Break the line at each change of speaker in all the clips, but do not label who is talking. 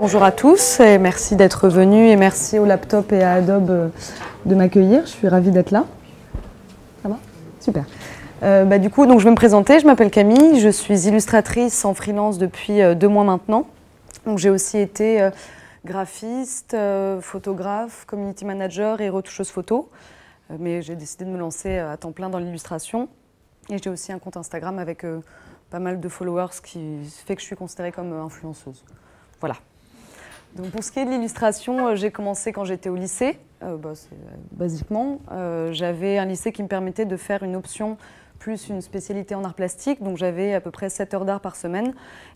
Bonjour à tous et merci d'être venus et merci au laptop et à Adobe euh, de m'accueillir. Je suis ravie d'être là. Ça va Super. Euh, bah, du coup, donc, je vais me présenter. Je m'appelle Camille, je suis illustratrice en freelance depuis euh, deux mois maintenant. j'ai aussi été graphiste, photographe, community manager et retoucheuse photo. mais j'ai décidé de me lancer à temps plein dans l'illustration. Et j'ai aussi un compte Instagram avec pas mal de followers, ce qui fait que je suis considérée comme influenceuse. Voilà. Donc pour ce qui est de l'illustration, euh, j'ai commencé quand j'étais au lycée, euh, bah, euh, basiquement. j'avais un lycée qui me permettait de faire une option plus une spécialité en art plastique, donc j'avais à peu près 7 heures d'art par semaine.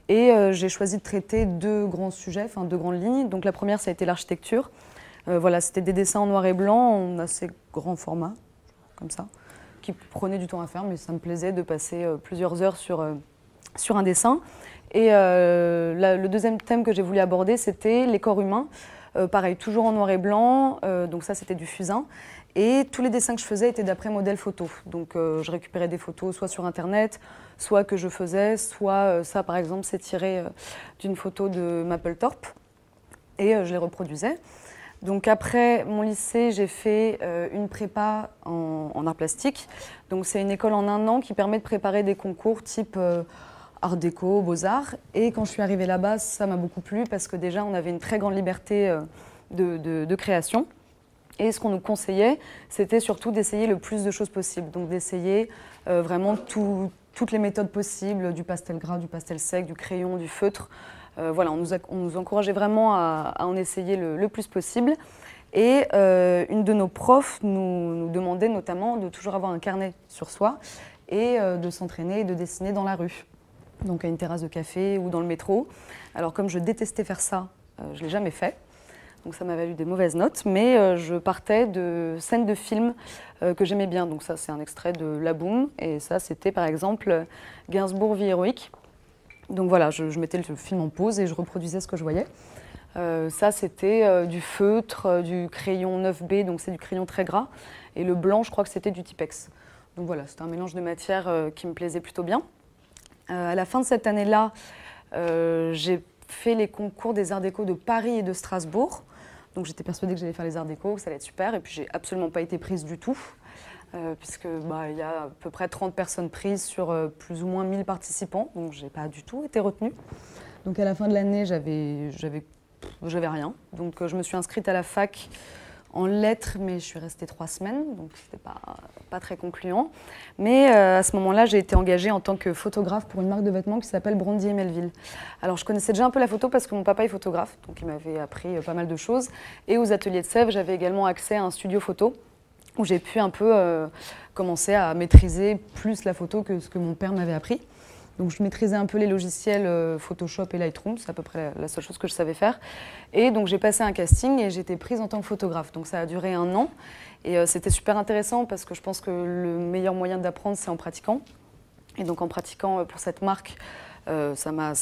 Et j'ai choisi de traiter deux grands sujets, enfin deux grandes lignes. Donc la première, ça a été l'architecture. voilà, c'était des dessins en noir et blanc, en assez grand format, comme ça, qui prenaient du temps à faire, mais ça me plaisait de passer plusieurs heures sur, sur un dessin. Et euh, le deuxième thème que j'ai voulu aborder, c'était les corps humains. Euh, pareil, toujours en noir et blanc, euh, donc ça c'était du fusain. Et tous les dessins que je faisais étaient d'après modèle photo. Donc je récupérais des photos soit sur Internet, soit que je faisais, soit ça par exemple c'est tiré d'une photo de Mapplethorpe et je les reproduisais. Donc après mon lycée, j'ai fait une prépa en, en, art plastique. Donc c'est une école en un an qui permet de préparer des concours type art déco, beaux-arts. Et quand je suis arrivée là-bas, ça m'a beaucoup plu parce que déjà, on avait une très grande liberté euh, de, création. Et ce qu'on nous conseillait, c'était surtout d'essayer le plus de choses possibles. Donc d'essayer euh, vraiment toutes les méthodes possibles, du pastel gras, du pastel sec, du crayon, du feutre. Euh, voilà, on nous, encourageait vraiment à, en essayer le, plus possible. Et une de nos profs nous, demandait notamment de toujours avoir un carnet sur soi et de s'entraîner et de dessiner dans la rue donc à une terrasse de café ou dans le métro. Alors comme je détestais faire ça, euh, je ne l'ai jamais fait. Donc ça m'a valu des mauvaises notes, mais euh, je partais de scènes de films euh, que j'aimais bien. Donc ça c'est un extrait de La Boum, et ça c'était par exemple Gainsbourg Vie héroïque. Donc voilà, je, je, mettais le film en pause et je reproduisais ce que je voyais. ça c'était du feutre, du crayon 9B, donc c'est du crayon très gras, et le blanc je crois que c'était du Tipex. Donc voilà, c'était un mélange de matières qui me plaisait plutôt bien. Euh, à la fin de cette année-là, euh, j'ai fait les concours des Arts Déco de Paris et de Strasbourg. Donc j'étais persuadée que j'allais faire les Arts Déco, que ça allait être super. Et puis j'ai absolument pas été prise du tout, puisqu'il euh, puisque bah, il y a à peu près 30 personnes prises sur plus ou moins 1000 participants. Donc j'ai pas du tout été retenue. Donc à la fin de l'année, j'avais j'avais rien. Donc je me suis inscrite à la fac en lettres, mais je suis restée trois semaines, donc c'était pas, pas très concluant. Mais euh, à ce moment-là, j'ai été engagée en tant que photographe pour une marque de vêtements qui s'appelle Brandy et Melville. Alors je connaissais déjà un peu la photo parce que mon papa est photographe, donc il m'avait appris euh, pas mal de choses. Et aux ateliers de Sèvres, j'avais également accès à un studio photo où j'ai pu un peu euh, commencer à maîtriser plus la photo que ce que mon père m'avait appris. Donc je maîtrisais un peu les logiciels euh, Photoshop et Lightroom, c'est à peu près la, seule chose que je savais faire. Et donc j'ai passé un casting et j'ai été prise en tant que photographe. Donc ça a duré un an et euh, c'était super intéressant parce que je pense que le meilleur moyen d'apprendre c'est en pratiquant. Et donc en pratiquant euh, pour cette marque, ça m'a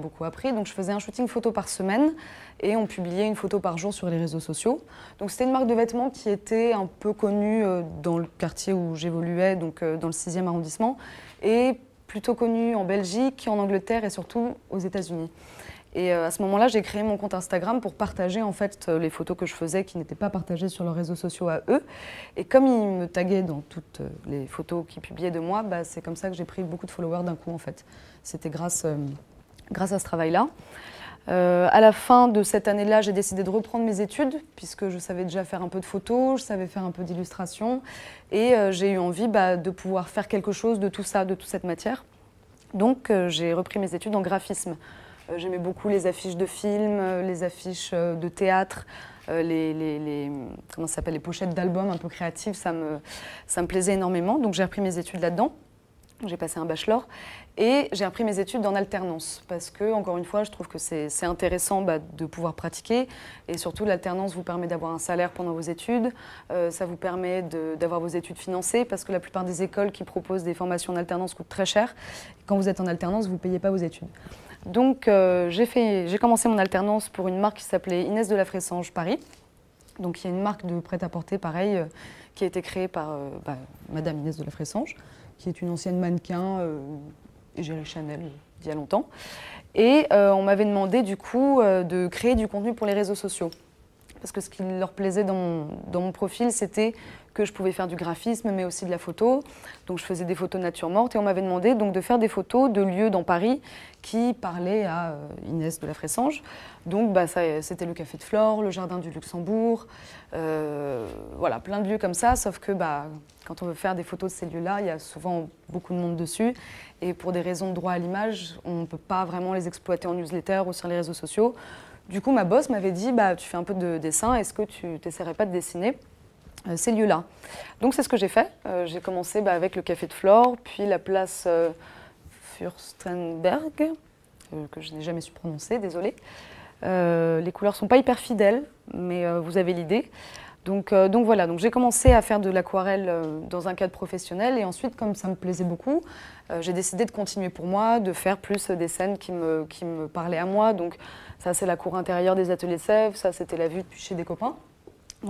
beaucoup appris. Donc je faisais un shooting photo par semaine et on publiait une photo par jour sur les réseaux sociaux. Donc c'était une marque de vêtements qui était un peu connue dans le quartier où j'évoluais, donc dans le 6e arrondissement. Et plutôt connue en Belgique, en Angleterre et surtout aux États-Unis. Et euh, à ce moment-là, j'ai créé mon compte Instagram pour partager en fait euh, les photos que je faisais qui n'étaient pas partagées sur leurs réseaux sociaux à eux. Et comme ils me taguaient dans toutes euh, les photos qu'ils publiaient de moi, bah, c'est comme ça que j'ai pris beaucoup de followers d'un coup en fait. C'était grâce, grâce à ce travail-là. Euh, à la fin de cette année-là, j'ai décidé de reprendre mes études, puisque je savais déjà faire un peu de photos, je savais faire un peu d'illustration, et euh, j'ai eu envie bah, de pouvoir faire quelque chose de tout ça, de toute cette matière. Donc euh, j'ai repris mes études en graphisme. J'aimais beaucoup les affiches de films, les affiches de théâtre, les, comment ça les pochettes d'albums un peu créatives, ça me, ça me plaisait énormément. Donc j'ai repris mes études là-dedans. J'ai passé un bachelor et j'ai appris mes études en alternance, parce que, encore une fois, je trouve que c'est intéressant bah, de pouvoir pratiquer. Et surtout, l'alternance vous permet d'avoir un salaire pendant vos études, euh, ça vous permet d'avoir vos études financées, parce que la plupart des écoles qui proposent des formations en alternance coûtent très cher. Quand vous êtes en alternance, vous ne payez pas vos études. Donc, euh, j'ai commencé mon alternance pour une marque qui s'appelait Inès de la Fressange Paris. Donc, il y a une marque de prêt-à-porter, pareil, euh, qui a été créée par bah, Madame Inès de la Fressange, qui est une ancienne mannequin j'ai géré Chanel il y a longtemps. Et euh, on m'avait demandé du coup euh, de créer du contenu pour les réseaux sociaux parce que ce qui leur plaisait dans mon, profil, c'était que je pouvais faire du graphisme, mais aussi de la photo. Donc je faisais des photos nature morte et on m'avait demandé donc de faire des photos de lieux dans Paris qui parlaient à euh, Inès de la Fressange. Donc bah, c'était le Café de Flore, le Jardin du Luxembourg, euh, voilà, plein de lieux comme ça, sauf que bah, quand on veut faire des photos de ces lieux-là, il y a souvent beaucoup de monde dessus. Et pour des raisons de droit à l'image, on ne peut pas vraiment les exploiter en newsletter ou sur les réseaux sociaux. Du coup, ma boss m'avait dit bah, Tu fais un peu de dessin, est-ce que tu t'essaierais pas de dessiner euh, ces lieux-là Donc, c'est ce que j'ai fait. Euh, j'ai commencé bah, avec le Café de Flore, puis la place euh, Furstenberg, que je n'ai jamais su prononcer, désolée. les couleurs sont pas hyper fidèles, mais vous avez l'idée. Donc, donc voilà, donc j'ai commencé à faire de l'aquarelle dans un cadre professionnel et ensuite, comme ça me plaisait beaucoup, euh, j'ai décidé de continuer pour moi, de faire plus des scènes qui me, qui me parlaient à moi. Donc ça, c'est la cour intérieure des ateliers Sèvres, ça, c'était la vue depuis chez des copains.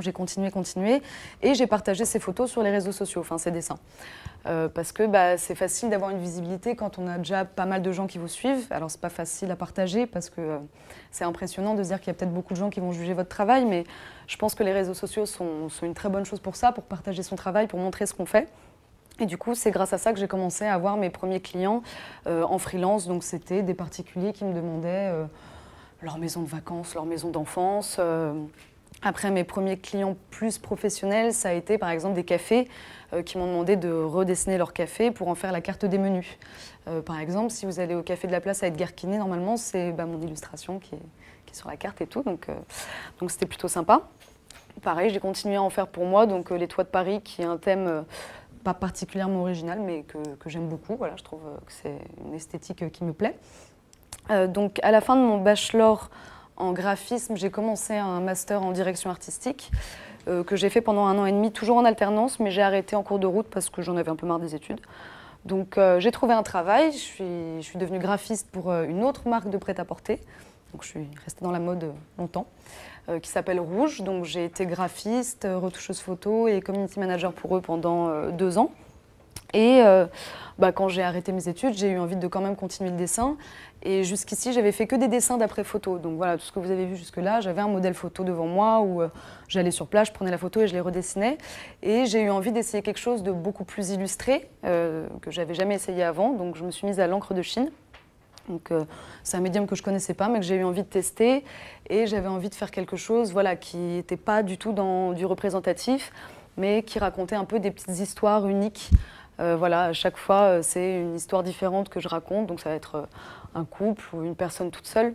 j'ai continué, continué, et j'ai partagé ces photos sur les réseaux sociaux, enfin ces dessins. Euh, parce que bah, c'est facile d'avoir une visibilité quand on a déjà pas mal de gens qui vous suivent. Alors c'est pas facile à partager parce que euh, c'est impressionnant de se dire qu'il y a peut-être beaucoup de gens qui vont juger votre travail, mais je pense que les réseaux sociaux sont, sont une très bonne chose pour ça, pour partager son travail, pour montrer ce qu'on fait. Et du coup, c'est grâce à ça que j'ai commencé à avoir mes premiers clients euh, en freelance. Donc, c'était des particuliers qui me demandaient euh, leur maison de vacances, leur maison d'enfance. Euh. Après, mes premiers clients plus professionnels, ça a été par exemple des cafés qui m'ont demandé de redessiner leur café pour en faire la carte des menus. par exemple, si vous allez au café de la place à Edgar Quinet, normalement, c'est bah, mon illustration qui est, sur la carte et tout. Donc, donc c'était plutôt sympa. Pareil, j'ai continué à en faire pour moi. Donc, les toits de Paris, qui est un thème pas particulièrement original, mais que, j'aime beaucoup. Voilà, je trouve euh, que c'est une esthétique euh, qui me plaît. Euh, donc, à la fin de mon bachelor en graphisme, j'ai commencé un master en direction artistique que j'ai fait pendant un an et demi, toujours en alternance, mais j'ai arrêté en cours de route parce que j'en avais un peu marre des études. Donc, j'ai trouvé un travail. Je suis, je suis devenue graphiste pour une autre marque de prêt-à-porter. Donc, je suis restée dans la mode longtemps. Euh, qui s'appelle Rouge. Donc j'ai été graphiste, euh, retoucheuse photo et community manager pour eux pendant euh, deux ans. Et bah, quand j'ai arrêté mes études, j'ai eu envie de quand même continuer le dessin. Et jusqu'ici, j'avais fait que des dessins d'après photo. Donc voilà, tout ce que vous avez vu jusque-là, j'avais un modèle photo devant moi où j'allais sur place, je prenais la photo et je les redessinais. Et j'ai eu envie d'essayer quelque chose de beaucoup plus illustré, euh, que j'avais jamais essayé avant. Donc je me suis mise à l'encre de Chine. Donc euh, c'est un médium que je connaissais pas, mais que j'ai eu envie de tester et j'avais envie de faire quelque chose, voilà, qui n'était pas du tout dans du représentatif, mais qui racontait un peu des petites histoires uniques. Euh, voilà, à chaque fois euh, c'est une histoire différente que je raconte, donc ça va être un couple ou une personne toute seule.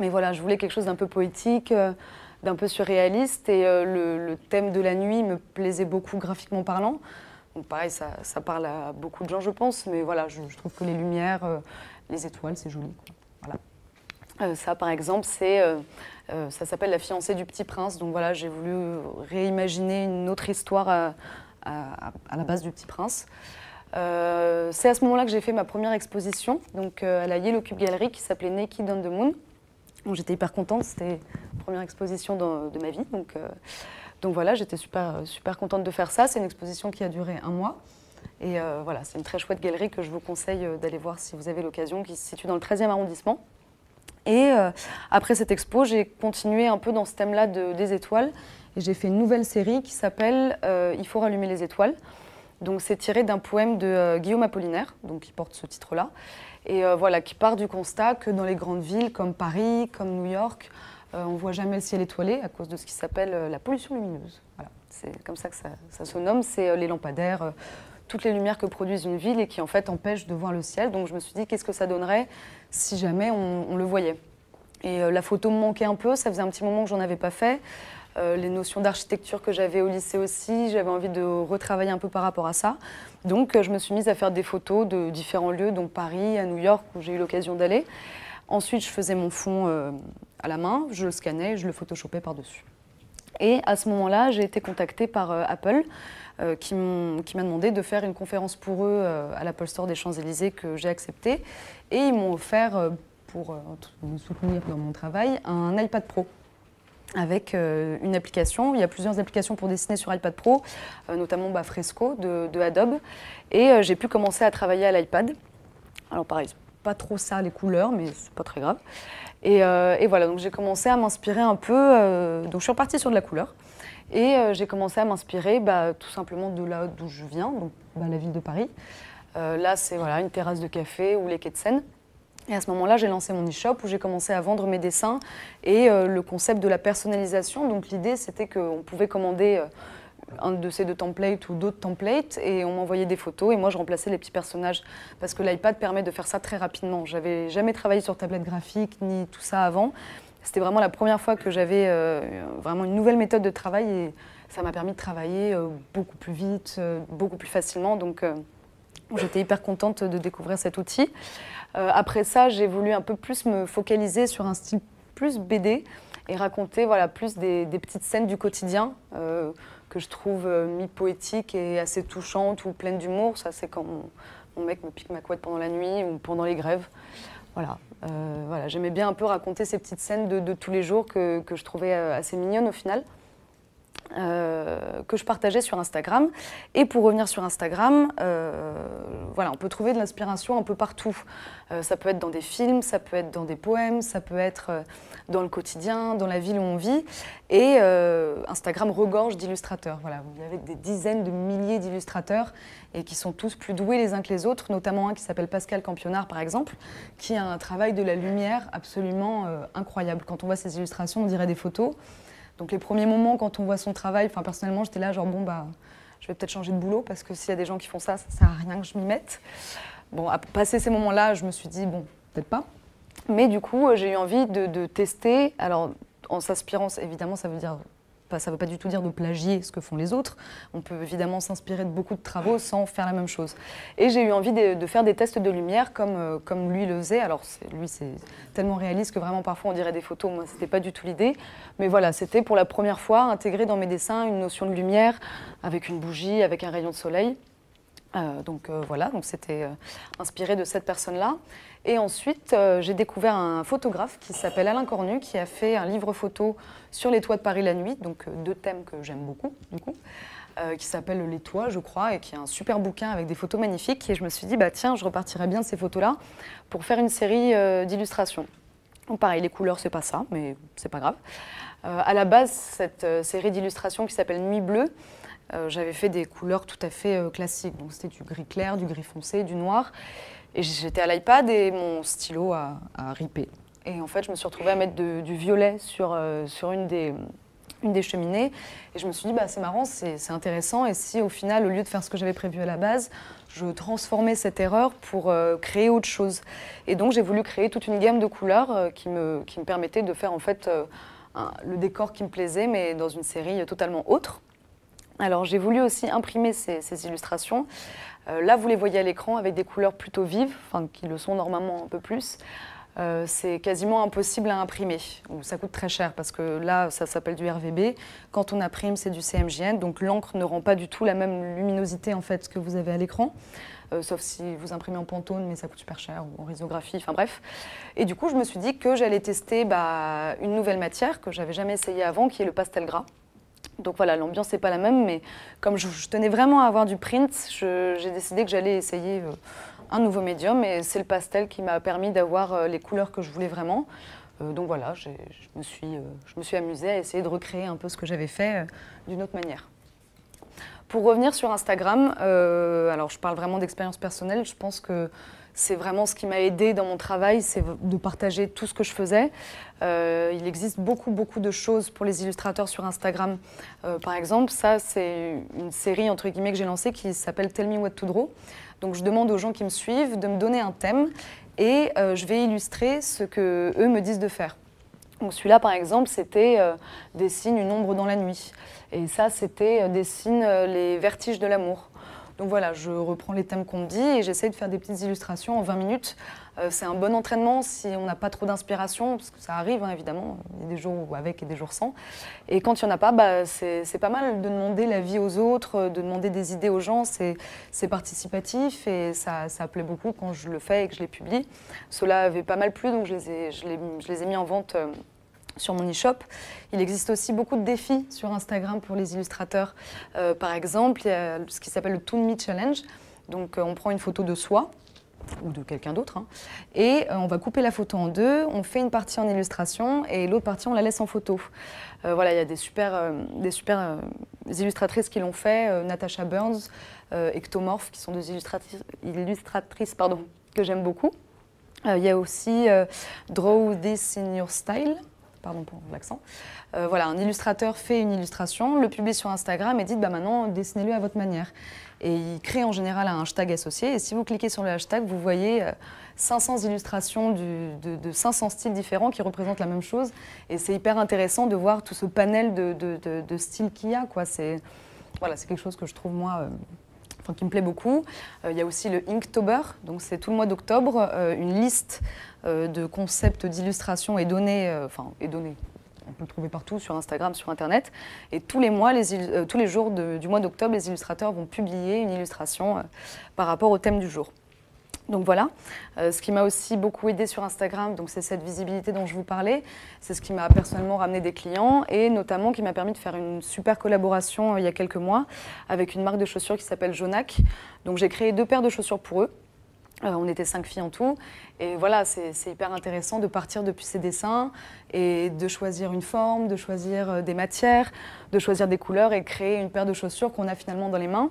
Mais voilà, je voulais quelque chose d'un peu poétique, d'un peu surréaliste et le, thème de la nuit me plaisait beaucoup graphiquement parlant. Donc pareil, ça, parle à beaucoup de gens, je pense, mais voilà, je trouve que les lumières les étoiles, c'est joli. Euh, ça, par exemple, c'est, euh, euh, ça s'appelle La fiancée du petit prince. Donc voilà, j'ai voulu réimaginer une autre histoire à, la base du petit prince. c'est à ce moment-là que j'ai fait ma première exposition, donc à la Yellow Cube Gallery, qui s'appelait Naked on the Moon. j'étais hyper contente, c'était la première exposition de, ma vie. Donc, donc voilà, j'étais super, super contente de faire ça. C'est une exposition qui a duré un mois. Et euh, voilà, c'est une très chouette galerie que je vous conseille euh, d'aller voir si vous avez l'occasion, qui se situe dans le 13e arrondissement. Et euh, après cette expo, j'ai continué un peu dans ce thème-là des étoiles. Et j'ai fait une nouvelle série qui s'appelle Il faut rallumer les étoiles. Donc c'est tiré d'un poème de Guillaume Apollinaire, donc qui porte ce titre-là. Et voilà, qui part du constat que dans les grandes villes comme Paris, comme New York, on ne voit jamais le ciel étoilé à cause de ce qui s'appelle la pollution lumineuse. Voilà, c'est comme ça que ça, ça se nomme, c'est les lampadaires toutes les lumières que produisent une ville et qui en fait empêchent de voir le ciel. Donc je me suis dit qu'est-ce que ça donnerait si jamais on, le voyait. Et euh, la photo me manquait un peu, ça faisait un petit moment que j'en avais pas fait. Euh, les notions d'architecture que j'avais au lycée aussi, j'avais envie de retravailler un peu par rapport à ça. Donc euh, je me suis mise à faire des photos de différents lieux, donc Paris, à New York, où j'ai eu l'occasion d'aller. Ensuite, je faisais mon fond à la main, je le scannais je le photoshopais par-dessus. Et à ce moment-là, j'ai été contactée par euh, Apple euh, qui m'a demandé de faire une conférence pour eux euh, à l'Apple Store des Champs-Élysées que j'ai accepté. Et ils m'ont offert, pour me soutenir dans mon travail, un iPad Pro avec une application. Il y a plusieurs applications pour dessiner sur iPad Pro, notamment bah, Fresco de, de Adobe. Et j'ai pu commencer à travailler à l'iPad. Alors pareil, pas trop ça, les couleurs, mais c'est pas très grave. Et, euh, et voilà, donc j'ai commencé à m'inspirer un peu. Euh, donc je suis repartie sur de la couleur. Et euh, j'ai commencé à m'inspirer bah, tout simplement de là d'où je viens, donc bah, la ville de Paris. là, c'est voilà, une terrasse de café ou les quais de Seine. Et à ce moment-là, j'ai lancé mon e-shop où j'ai commencé à vendre mes dessins et le concept de la personnalisation. Donc l'idée, c'était qu'on pouvait commander un de ces deux templates ou d'autres templates et on m'envoyait des photos et moi je remplaçais les petits personnages parce que l'iPad permet de faire ça très rapidement. J'avais jamais travaillé sur tablette graphique ni tout ça avant. C'était vraiment la première fois que j'avais euh, vraiment une nouvelle méthode de travail et ça m'a permis de travailler euh, beaucoup plus vite, euh, beaucoup plus facilement. Donc J'étais hyper contente de découvrir cet outil. après ça, j'ai voulu un peu plus me focaliser sur un style plus BD et raconter voilà, plus des, des petites scènes du quotidien que je trouve euh, mi-poétique et assez touchante ou pleine d'humour. Ça, c'est quand mon, mec me pique ma couette pendant la nuit ou pendant les grèves. Voilà, euh, voilà. j'aimais bien un peu raconter ces petites scènes de, de tous les jours que, que, je trouvais euh, assez mignonnes au final. Euh, que je partageais sur Instagram. Et pour revenir sur Instagram, euh, voilà, on peut trouver de l'inspiration un peu partout. Euh, ça peut être dans des films, ça peut être dans des poèmes, ça peut être dans le quotidien, dans la ville où on vit. Et Instagram regorge d'illustrateurs. Voilà, il y des dizaines de milliers d'illustrateurs et qui sont tous plus doués les uns que les autres, notamment un qui s'appelle Pascal Campionard par exemple, qui a un travail de la lumière absolument incroyable. Quand on voit ses illustrations, on dirait des photos. Donc les premiers moments, quand on voit son travail, enfin personnellement, j'étais là genre bon bah je vais peut-être changer de boulot parce que s'il y a des gens qui font ça, ça sert à rien que je m'y mette. Bon, à passer ces moments-là, je me suis dit bon peut-être pas. Mais du coup, euh, j'ai eu envie de, tester. Alors en s'aspirant, évidemment, ça veut dire ça ne veut pas du tout dire de plagier ce que font les autres. On peut évidemment s'inspirer de beaucoup de travaux sans faire la même chose. Et j'ai eu envie de, faire des tests de lumière comme, euh, lui le faisait. Alors lui, c'est tellement réaliste que vraiment parfois on dirait des photos. Moi, n'était pas du tout l'idée. Mais voilà, c'était pour la première fois intégrer dans mes dessins une notion de lumière avec une bougie, avec un rayon de soleil. Euh, donc euh, voilà, donc c'était euh, inspiré de cette personne-là. Et ensuite, j'ai découvert un photographe qui s'appelle Alain Cornu, qui a fait un livre photo sur les toits de Paris la nuit, donc deux thèmes que j'aime beaucoup, du coup, qui s'appelle Les toits, je crois, et qui est un super bouquin avec des photos magnifiques. Et je me suis dit, bah tiens, je repartirai bien de ces photos-là pour faire une série d'illustrations. pareil, les couleurs, c'est pas ça, mais c'est pas grave. à la base, cette série d'illustrations qui s'appelle Nuit bleue, euh, j'avais fait des couleurs tout à fait euh, classiques. c'était du gris clair, du gris foncé, du noir. Et j'étais à l'iPad et mon stylo a, a, ripé. Et en fait, je me suis retrouvée à mettre du violet sur, euh, sur une des une des cheminées. Et je me suis dit, bah, c'est marrant, c'est intéressant. Et si au final, au lieu de faire ce que j'avais prévu à la base, je transformais cette erreur pour créer autre chose. Et donc j'ai voulu créer toute une gamme de couleurs qui, me, qui me permettait de faire en fait le décor qui me plaisait, mais dans une série totalement autre. Alors j'ai voulu aussi imprimer ces, illustrations. Euh, là, vous les voyez à l'écran avec des couleurs plutôt vives, qui le sont normalement un peu plus. Euh, c'est quasiment impossible à imprimer. Ça coûte très cher parce que là, ça s'appelle du RVB. Quand on imprime, c'est du CMJN, donc l'encre ne rend pas du tout la même luminosité en fait que vous avez à l'écran. Euh, sauf si vous imprimez en pantone, mais ça coûte super cher, ou en risographie, enfin bref. Et du coup, je me suis dit que j'allais tester bah, une nouvelle matière que j'avais jamais essayée avant, qui est le pastel gras. Donc voilà, l'ambiance n'est pas la même, mais comme je, tenais vraiment à avoir du print, j'ai décidé que j'allais essayer euh, un nouveau médium et c'est le pastel qui m'a permis d'avoir euh, les couleurs que je voulais vraiment. Euh, donc voilà, je me, suis, je me suis amusée à essayer de recréer un peu ce que j'avais fait d'une autre manière. Pour revenir sur Instagram, alors je parle vraiment d'expérience personnelle, je pense que c'est vraiment ce qui m'a aidé dans mon travail, c'est de partager tout ce que je faisais. Euh, il existe beaucoup, beaucoup de choses pour les illustrateurs sur Instagram. Euh, par exemple, ça, c'est une série, entre guillemets, que j'ai lancée qui s'appelle Tell Me What to Draw. Donc, je demande aux gens qui me suivent de me donner un thème et euh, je vais illustrer ce qu'eux me disent de faire. Donc celui-là, par exemple, c'était dessine une ombre dans la nuit. Et ça, c'était dessine les vertiges de l'amour. Donc voilà, je reprends les thèmes qu'on me dit et j'essaie de faire des petites illustrations en 20 minutes. Euh, c'est un bon entraînement si on n'a pas trop d'inspiration, parce que ça arrive hein, évidemment, il y a des jours avec et des jours sans. Et quand il n'y en a pas, bah, c'est pas mal de demander la vie aux autres, de demander des idées aux gens, c'est participatif et ça, ça plaît beaucoup quand je le fais et que je les publie. Cela avait pas mal plu, donc je les ai, mis en vente. Euh, sur mon e-shop. Il existe aussi beaucoup de défis sur Instagram pour les illustrateurs. Euh, par exemple, il y a ce qui s'appelle le Toon Me Challenge. Donc, euh, on prend une photo de soi ou de quelqu'un d'autre, hein, et euh, on va couper la photo en deux, on fait une partie en illustration et l'autre partie on la laisse en photo. voilà, il y a des super, des super illustratrices qui l'ont fait, Natasha Burns, Ectomorph, qui sont deux illustratrices, illustratrices pardon, que j'aime beaucoup. Il y a aussi Draw This in Your Style, pardon pour l'accent. Euh, voilà, un illustrateur fait une illustration, le publie sur Instagram et dit bah maintenant dessinez-le à votre manière. Et il crée en général un hashtag associé. Et si vous cliquez sur le hashtag, vous voyez 500 euh, illustrations de, 500 styles différents qui représentent la même chose. Et c'est hyper intéressant de voir tout ce panel de, styles qu'il y a. C'est, voilà, c'est quelque chose que je trouve moi euh, qui me plaît beaucoup. Euh, il y a aussi le Inktober, donc c'est tout le mois d'octobre, euh, une liste euh, de concepts d'illustration est donnée, enfin, est donnée. on peut le trouver partout sur Instagram, sur Internet. Et tous les mois, tous les jours du mois d'octobre, les illustrateurs vont publier une illustration par rapport au thème du jour. Donc voilà, euh, ce qui m'a aussi beaucoup aidé sur Instagram, donc c'est cette visibilité dont je vous parlais, c'est ce qui m'a personnellement ramené des clients et notamment qui m'a permis de faire une super collaboration euh, il y a quelques mois avec une marque de chaussures qui s'appelle Jonac. Donc j'ai créé deux paires de chaussures pour eux. Euh, on était cinq filles en tout. Et voilà, c'est hyper intéressant de partir depuis ces dessins et de choisir une forme, de choisir des matières, de choisir des couleurs et créer une paire de chaussures qu'on a finalement dans les mains.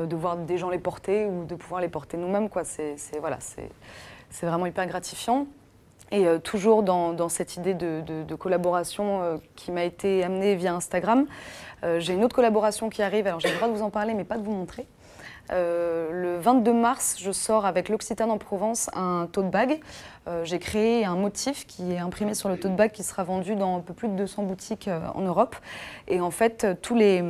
Euh, de voir des gens les porter ou de pouvoir les porter nous-mêmes. quoi C'est voilà, c'est c'est vraiment hyper gratifiant. Et euh, toujours dans, cette idée de, collaboration euh, qui m'a été amenée via Instagram, j'ai une autre collaboration qui arrive. Alors j'ai le droit de vous en parler, mais pas de vous montrer. le 22 mars, je sors avec l'Occitane en Provence un taux de bag. j'ai créé un motif qui est imprimé sur le taux de bag qui sera vendu dans un peu plus de 200 boutiques en Europe. Et en fait, tous les,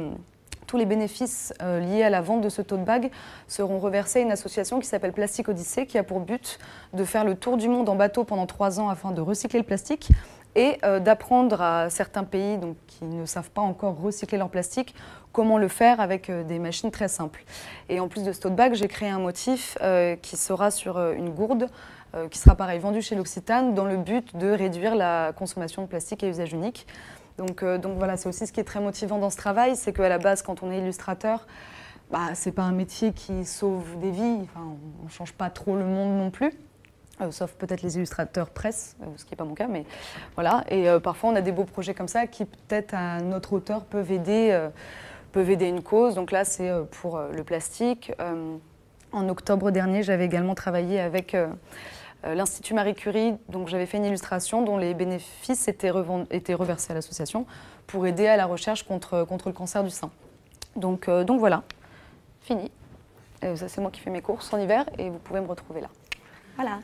tous les bénéfices euh, liés à la vente de ce tote bag seront reversés à une association qui s'appelle Plastique Odyssée, qui a pour but de faire le tour du monde en bateau pendant trois ans afin de recycler le plastique et euh, d'apprendre à certains pays qui ne savent pas encore recycler leur plastique comment le faire avec euh, des machines très simples. Et en plus de ce tote bag, j'ai créé un motif qui sera sur une gourde qui sera pareil vendue chez l'Occitane dans le but de réduire la consommation de plastique à usage unique. Euh, donc, voilà, c'est aussi ce qui est très motivant dans ce travail, c'est qu'à la base, quand on est illustrateur, bah, c'est pas un métier qui sauve des vies, enfin, on ne change pas trop le monde non plus. Euh, sauf peut-être les illustrateurs presse, euh, ce qui n'est pas mon cas, mais voilà. Et parfois, on a des beaux projets comme ça qui, peut-être, à notre auteur, peuvent aider, peuvent aider une cause. Donc là, c'est pour le plastique. en octobre dernier, j'avais également travaillé avec euh, l'Institut Marie Curie, donc j'avais fait une illustration dont les bénéfices étaient, reversés à l'association pour aider à la recherche contre, le cancer du sein. Donc, euh, donc voilà, fini. Euh, ça, c'est moi qui fais mes courses en hiver et vous pouvez me retrouver là. Voilà.